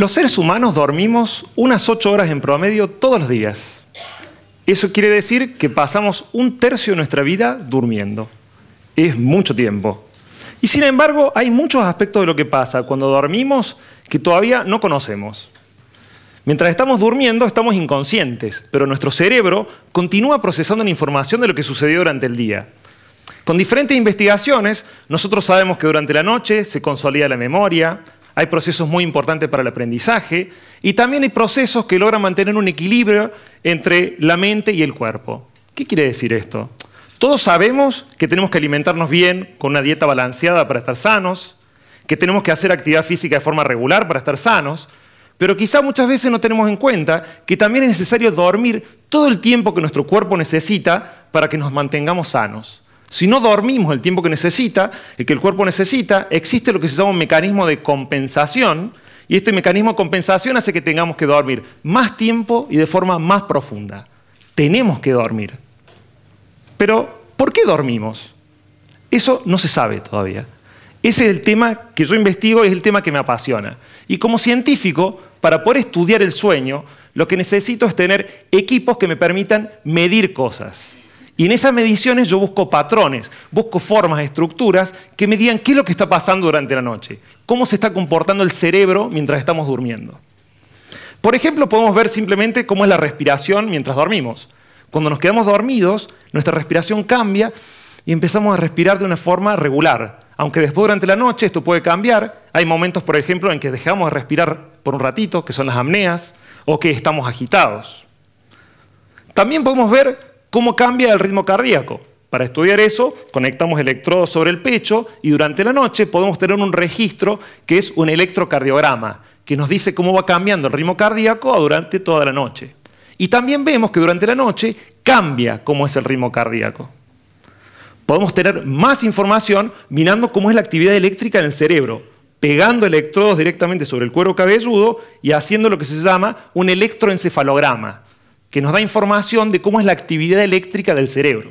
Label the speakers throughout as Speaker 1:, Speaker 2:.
Speaker 1: Los seres humanos dormimos unas ocho horas en promedio todos los días. Eso quiere decir que pasamos un tercio de nuestra vida durmiendo. Es mucho tiempo. Y sin embargo, hay muchos aspectos de lo que pasa cuando dormimos que todavía no conocemos. Mientras estamos durmiendo, estamos inconscientes, pero nuestro cerebro continúa procesando la información de lo que sucedió durante el día. Con diferentes investigaciones, nosotros sabemos que durante la noche se consolida la memoria, hay procesos muy importantes para el aprendizaje y también hay procesos que logran mantener un equilibrio entre la mente y el cuerpo. ¿Qué quiere decir esto? Todos sabemos que tenemos que alimentarnos bien con una dieta balanceada para estar sanos, que tenemos que hacer actividad física de forma regular para estar sanos, pero quizá muchas veces no tenemos en cuenta que también es necesario dormir todo el tiempo que nuestro cuerpo necesita para que nos mantengamos sanos. Si no dormimos el tiempo que necesita, el que el cuerpo necesita, existe lo que se llama un mecanismo de compensación y este mecanismo de compensación hace que tengamos que dormir más tiempo y de forma más profunda. Tenemos que dormir. Pero, ¿por qué dormimos? Eso no se sabe todavía. Ese es el tema que yo investigo y es el tema que me apasiona. Y como científico, para poder estudiar el sueño, lo que necesito es tener equipos que me permitan medir cosas. Y en esas mediciones yo busco patrones, busco formas, estructuras que me digan qué es lo que está pasando durante la noche, cómo se está comportando el cerebro mientras estamos durmiendo. Por ejemplo, podemos ver simplemente cómo es la respiración mientras dormimos. Cuando nos quedamos dormidos, nuestra respiración cambia y empezamos a respirar de una forma regular. Aunque después durante la noche esto puede cambiar, hay momentos, por ejemplo, en que dejamos de respirar por un ratito, que son las apneas, o que estamos agitados. También podemos ver cómo cambia el ritmo cardíaco. Para estudiar eso, conectamos electrodos sobre el pecho y durante la noche podemos tener un registro que es un electrocardiograma, que nos dice cómo va cambiando el ritmo cardíaco durante toda la noche. Y también vemos que durante la noche cambia cómo es el ritmo cardíaco. Podemos tener más información mirando cómo es la actividad eléctrica en el cerebro, pegando electrodos directamente sobre el cuero cabelludo y haciendo lo que se llama un electroencefalograma, que nos da información de cómo es la actividad eléctrica del cerebro.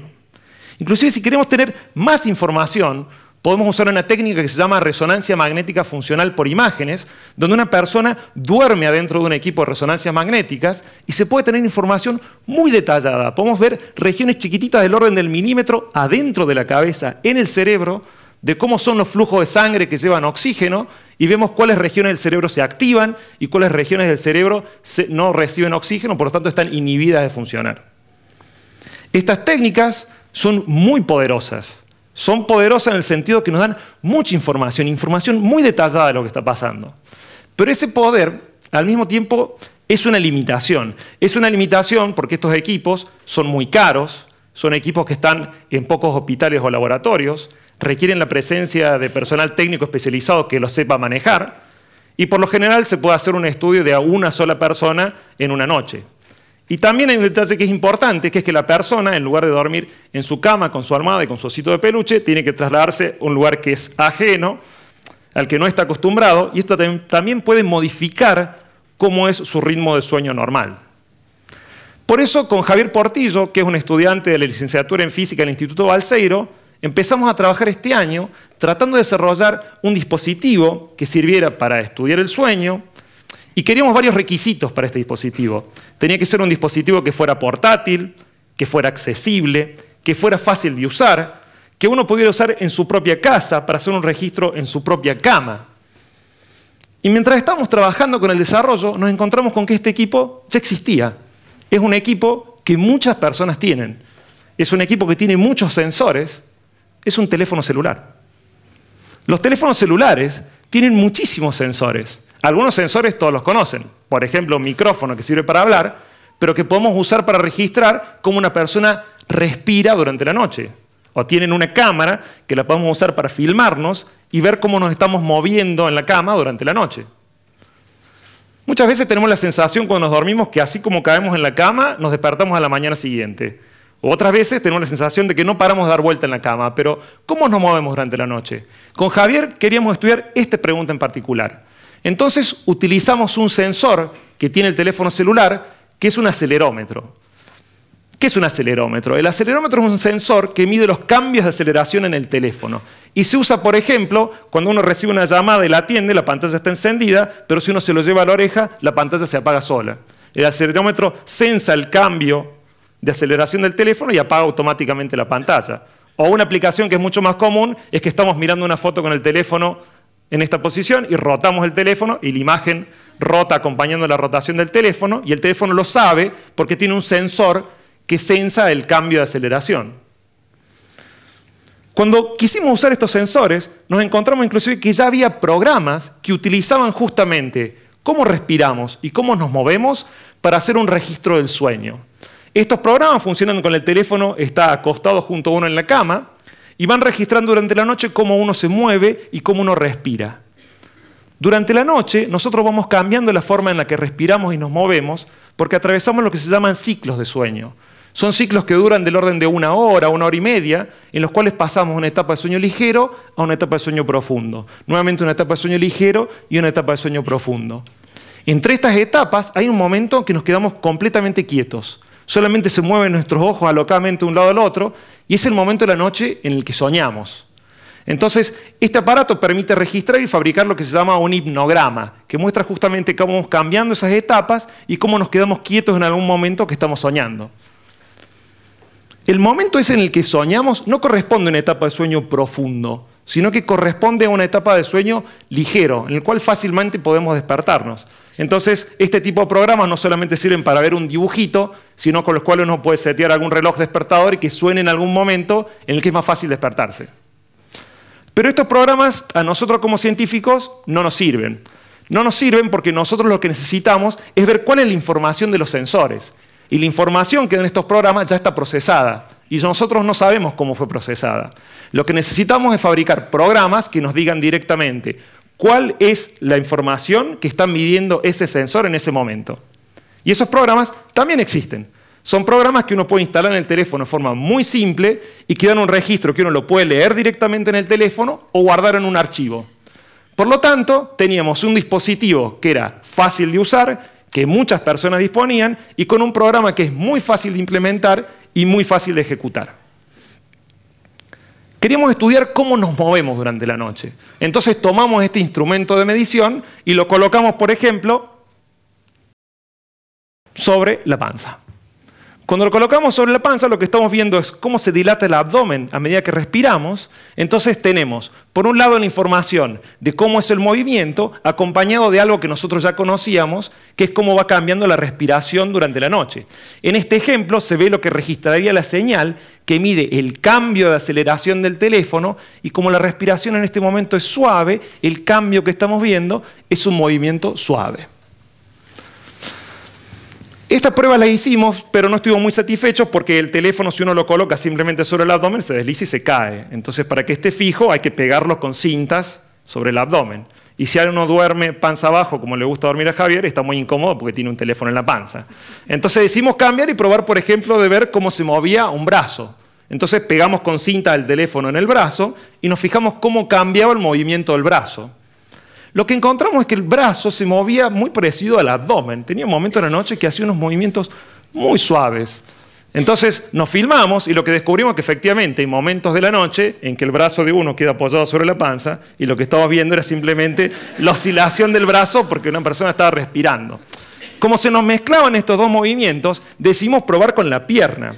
Speaker 1: Inclusive si queremos tener más información, podemos usar una técnica que se llama resonancia magnética funcional por imágenes, donde una persona duerme adentro de un equipo de resonancias magnéticas y se puede tener información muy detallada. Podemos ver regiones chiquititas del orden del milímetro adentro de la cabeza, en el cerebro, de cómo son los flujos de sangre que llevan oxígeno y vemos cuáles regiones del cerebro se activan y cuáles regiones del cerebro no reciben oxígeno, por lo tanto están inhibidas de funcionar. Estas técnicas son muy poderosas. Son poderosas en el sentido que nos dan mucha información, información muy detallada de lo que está pasando. Pero ese poder, al mismo tiempo, es una limitación. Es una limitación porque estos equipos son muy caros, son equipos que están en pocos hospitales o laboratorios, requieren la presencia de personal técnico especializado que lo sepa manejar y por lo general se puede hacer un estudio de una sola persona en una noche. Y también hay un detalle que es importante, que es que la persona, en lugar de dormir en su cama con su armada y con su osito de peluche, tiene que trasladarse a un lugar que es ajeno, al que no está acostumbrado, y esto también puede modificar cómo es su ritmo de sueño normal. Por eso, con Javier Portillo, que es un estudiante de la licenciatura en física del Instituto Balseiro, Empezamos a trabajar este año tratando de desarrollar un dispositivo que sirviera para estudiar el sueño y queríamos varios requisitos para este dispositivo. Tenía que ser un dispositivo que fuera portátil, que fuera accesible, que fuera fácil de usar, que uno pudiera usar en su propia casa para hacer un registro en su propia cama. Y mientras estábamos trabajando con el desarrollo, nos encontramos con que este equipo ya existía. Es un equipo que muchas personas tienen. Es un equipo que tiene muchos sensores es un teléfono celular. Los teléfonos celulares tienen muchísimos sensores. Algunos sensores todos los conocen. Por ejemplo, un micrófono que sirve para hablar, pero que podemos usar para registrar cómo una persona respira durante la noche. O tienen una cámara que la podemos usar para filmarnos y ver cómo nos estamos moviendo en la cama durante la noche. Muchas veces tenemos la sensación cuando nos dormimos que así como caemos en la cama, nos despertamos a la mañana siguiente. Otras veces tenemos la sensación de que no paramos de dar vuelta en la cama, pero ¿cómo nos movemos durante la noche? Con Javier queríamos estudiar esta pregunta en particular. Entonces utilizamos un sensor que tiene el teléfono celular, que es un acelerómetro. ¿Qué es un acelerómetro? El acelerómetro es un sensor que mide los cambios de aceleración en el teléfono. Y se usa, por ejemplo, cuando uno recibe una llamada y la atiende, la pantalla está encendida, pero si uno se lo lleva a la oreja, la pantalla se apaga sola. El acelerómetro sensa el cambio de aceleración del teléfono y apaga automáticamente la pantalla. O una aplicación que es mucho más común es que estamos mirando una foto con el teléfono en esta posición y rotamos el teléfono y la imagen rota acompañando la rotación del teléfono y el teléfono lo sabe porque tiene un sensor que sensa el cambio de aceleración. Cuando quisimos usar estos sensores, nos encontramos inclusive que ya había programas que utilizaban justamente cómo respiramos y cómo nos movemos para hacer un registro del sueño. Estos programas funcionan con el teléfono, está acostado junto a uno en la cama y van registrando durante la noche cómo uno se mueve y cómo uno respira. Durante la noche nosotros vamos cambiando la forma en la que respiramos y nos movemos porque atravesamos lo que se llaman ciclos de sueño. Son ciclos que duran del orden de una hora, una hora y media, en los cuales pasamos una etapa de sueño ligero a una etapa de sueño profundo. Nuevamente una etapa de sueño ligero y una etapa de sueño profundo. Entre estas etapas hay un momento en que nos quedamos completamente quietos solamente se mueven nuestros ojos alocadamente de un lado al otro y es el momento de la noche en el que soñamos. Entonces, este aparato permite registrar y fabricar lo que se llama un hipnograma, que muestra justamente cómo vamos cambiando esas etapas y cómo nos quedamos quietos en algún momento que estamos soñando. El momento ese en el que soñamos no corresponde a una etapa de sueño profundo, sino que corresponde a una etapa de sueño ligero, en el cual fácilmente podemos despertarnos. Entonces, este tipo de programas no solamente sirven para ver un dibujito, sino con los cuales uno puede setear algún reloj despertador y que suene en algún momento en el que es más fácil despertarse. Pero estos programas a nosotros como científicos no nos sirven. No nos sirven porque nosotros lo que necesitamos es ver cuál es la información de los sensores. Y la información que dan estos programas ya está procesada y nosotros no sabemos cómo fue procesada. Lo que necesitamos es fabricar programas que nos digan directamente cuál es la información que está midiendo ese sensor en ese momento. Y esos programas también existen. Son programas que uno puede instalar en el teléfono de forma muy simple y que dan un registro que uno lo puede leer directamente en el teléfono o guardar en un archivo. Por lo tanto, teníamos un dispositivo que era fácil de usar, que muchas personas disponían y con un programa que es muy fácil de implementar y muy fácil de ejecutar. Queríamos estudiar cómo nos movemos durante la noche. Entonces tomamos este instrumento de medición y lo colocamos, por ejemplo, sobre la panza. Cuando lo colocamos sobre la panza, lo que estamos viendo es cómo se dilata el abdomen a medida que respiramos. Entonces tenemos, por un lado, la información de cómo es el movimiento, acompañado de algo que nosotros ya conocíamos, que es cómo va cambiando la respiración durante la noche. En este ejemplo se ve lo que registraría la señal que mide el cambio de aceleración del teléfono y como la respiración en este momento es suave, el cambio que estamos viendo es un movimiento suave. Estas pruebas las hicimos, pero no estuvimos muy satisfechos porque el teléfono, si uno lo coloca simplemente sobre el abdomen, se desliza y se cae. Entonces, para que esté fijo, hay que pegarlo con cintas sobre el abdomen. Y si uno duerme panza abajo, como le gusta dormir a Javier, está muy incómodo porque tiene un teléfono en la panza. Entonces decidimos cambiar y probar, por ejemplo, de ver cómo se movía un brazo. Entonces pegamos con cinta el teléfono en el brazo y nos fijamos cómo cambiaba el movimiento del brazo. Lo que encontramos es que el brazo se movía muy parecido al abdomen. Tenía un momento de la noche que hacía unos movimientos muy suaves. Entonces nos filmamos y lo que descubrimos es que efectivamente hay momentos de la noche en que el brazo de uno queda apoyado sobre la panza y lo que estábamos viendo era simplemente la oscilación del brazo porque una persona estaba respirando. Como se nos mezclaban estos dos movimientos, decidimos probar con la pierna.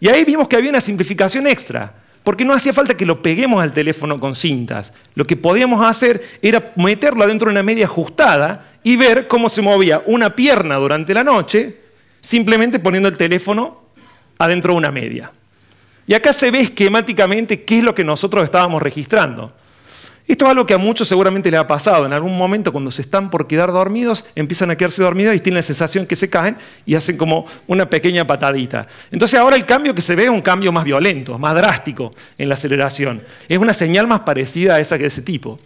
Speaker 1: Y ahí vimos que había una simplificación extra. Porque no hacía falta que lo peguemos al teléfono con cintas. Lo que podíamos hacer era meterlo adentro de una media ajustada y ver cómo se movía una pierna durante la noche, simplemente poniendo el teléfono adentro de una media. Y acá se ve esquemáticamente qué es lo que nosotros estábamos registrando. Esto es algo que a muchos seguramente les ha pasado. En algún momento, cuando se están por quedar dormidos, empiezan a quedarse dormidos y tienen la sensación que se caen y hacen como una pequeña patadita. Entonces ahora el cambio que se ve es un cambio más violento, más drástico en la aceleración. Es una señal más parecida a esa que de ese tipo.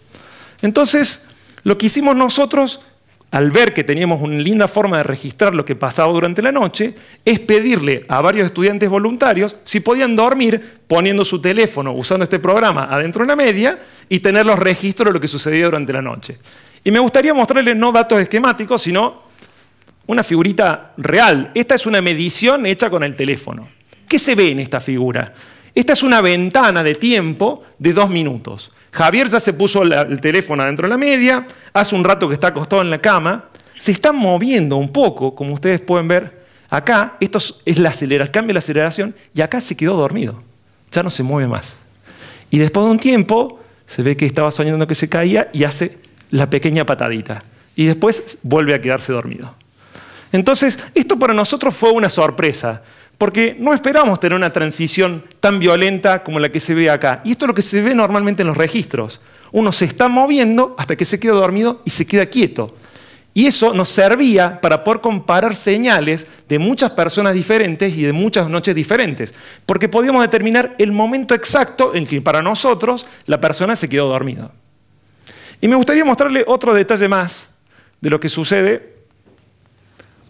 Speaker 1: Entonces, lo que hicimos nosotros al ver que teníamos una linda forma de registrar lo que pasaba durante la noche, es pedirle a varios estudiantes voluntarios si podían dormir poniendo su teléfono, usando este programa adentro de la media y tener los registros de lo que sucedía durante la noche. Y me gustaría mostrarles no datos esquemáticos, sino una figurita real. Esta es una medición hecha con el teléfono. ¿Qué se ve en esta figura? Esta es una ventana de tiempo de dos minutos. Javier ya se puso el teléfono adentro de la media, hace un rato que está acostado en la cama, se está moviendo un poco, como ustedes pueden ver. Acá, esto es la aceleración, cambia la aceleración y acá se quedó dormido. Ya no se mueve más. Y después de un tiempo, se ve que estaba soñando que se caía y hace la pequeña patadita. Y después vuelve a quedarse dormido. Entonces, esto para nosotros fue una sorpresa porque no esperamos tener una transición tan violenta como la que se ve acá. Y esto es lo que se ve normalmente en los registros. Uno se está moviendo hasta que se queda dormido y se queda quieto. Y eso nos servía para poder comparar señales de muchas personas diferentes y de muchas noches diferentes, porque podíamos determinar el momento exacto en que para nosotros la persona se quedó dormida. Y me gustaría mostrarle otro detalle más de lo que sucede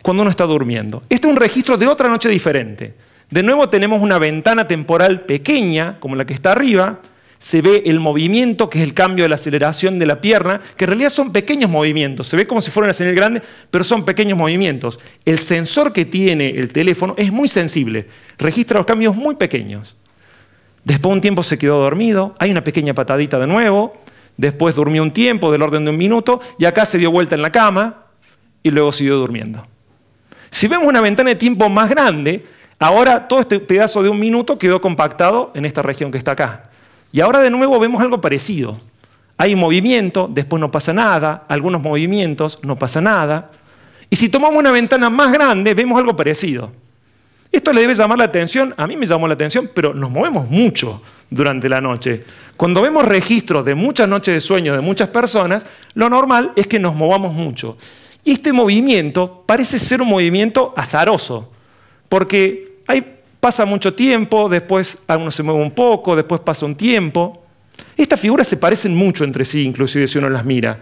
Speaker 1: cuando uno está durmiendo. Este es un registro de otra noche diferente. De nuevo tenemos una ventana temporal pequeña, como la que está arriba, se ve el movimiento, que es el cambio de la aceleración de la pierna, que en realidad son pequeños movimientos, se ve como si fuera una señal grande, pero son pequeños movimientos. El sensor que tiene el teléfono es muy sensible, registra los cambios muy pequeños. Después un tiempo se quedó dormido, hay una pequeña patadita de nuevo, después durmió un tiempo del orden de un minuto y acá se dio vuelta en la cama y luego siguió durmiendo. Si vemos una ventana de tiempo más grande, ahora todo este pedazo de un minuto quedó compactado en esta región que está acá. Y ahora de nuevo vemos algo parecido. Hay movimiento, después no pasa nada, algunos movimientos, no pasa nada. Y si tomamos una ventana más grande, vemos algo parecido. Esto le debe llamar la atención, a mí me llamó la atención, pero nos movemos mucho durante la noche. Cuando vemos registros de muchas noches de sueño de muchas personas, lo normal es que nos movamos mucho. Y este movimiento parece ser un movimiento azaroso, porque ahí pasa mucho tiempo, después uno se mueve un poco, después pasa un tiempo. Estas figuras se parecen mucho entre sí, inclusive si uno las mira.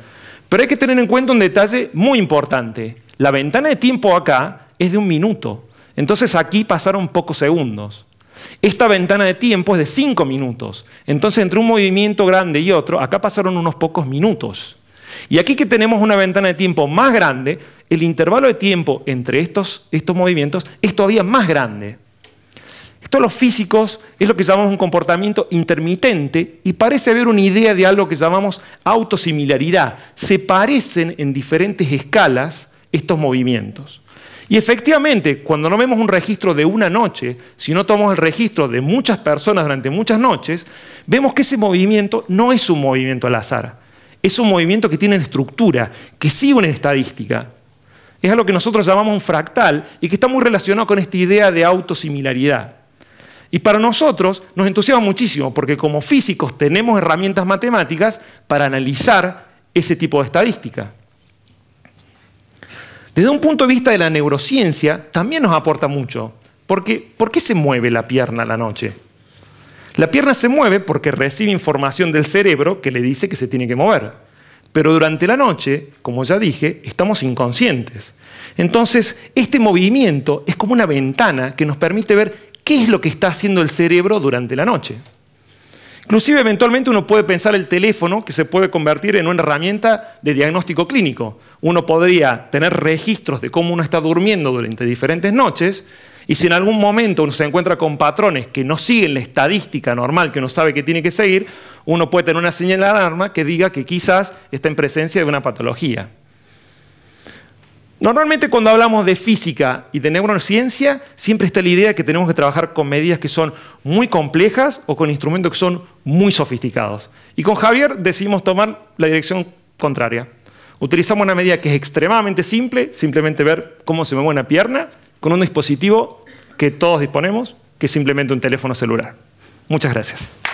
Speaker 1: Pero hay que tener en cuenta un detalle muy importante. La ventana de tiempo acá es de un minuto. Entonces aquí pasaron pocos segundos. Esta ventana de tiempo es de cinco minutos. Entonces entre un movimiento grande y otro, acá pasaron unos pocos minutos. Y aquí que tenemos una ventana de tiempo más grande, el intervalo de tiempo entre estos, movimientos es todavía más grande. Esto los físicos es lo que llamamos un comportamiento intermitente y parece haber una idea de algo que llamamos autosimilaridad. Se parecen en diferentes escalas estos movimientos. Y efectivamente, cuando no vemos un registro de una noche, sino tomamos el registro de muchas personas durante muchas noches, vemos que ese movimiento no es un movimiento al azar es un movimiento que tiene estructura, que sigue una estadística. Es algo que nosotros llamamos un fractal y que está muy relacionado con esta idea de autosimilaridad. Y para nosotros nos entusiasma muchísimo porque como físicos tenemos herramientas matemáticas para analizar ese tipo de estadística. Desde un punto de vista de la neurociencia también nos aporta mucho, porque ¿por qué se mueve la pierna la noche? La pierna se mueve porque recibe información del cerebro que le dice que se tiene que mover. Pero durante la noche, como ya dije, estamos inconscientes. Entonces, este movimiento es como una ventana que nos permite ver qué es lo que está haciendo el cerebro durante la noche. Inclusive eventualmente uno puede pensar el teléfono que se puede convertir en una herramienta de diagnóstico clínico. Uno podría tener registros de cómo uno está durmiendo durante diferentes noches y si en algún momento uno se encuentra con patrones que no siguen la estadística normal que uno sabe que tiene que seguir, uno puede tener una señal de alarma que diga que quizás está en presencia de una patología. Normalmente cuando hablamos de física y de neurociencia, siempre está la idea de que tenemos que trabajar con medidas que son muy complejas o con instrumentos que son muy sofisticados. Y con Javier decidimos tomar la dirección contraria. Utilizamos una medida que es extremadamente simple, simplemente ver cómo se mueve una pierna, con un dispositivo que todos disponemos, que es simplemente un teléfono celular. Muchas gracias.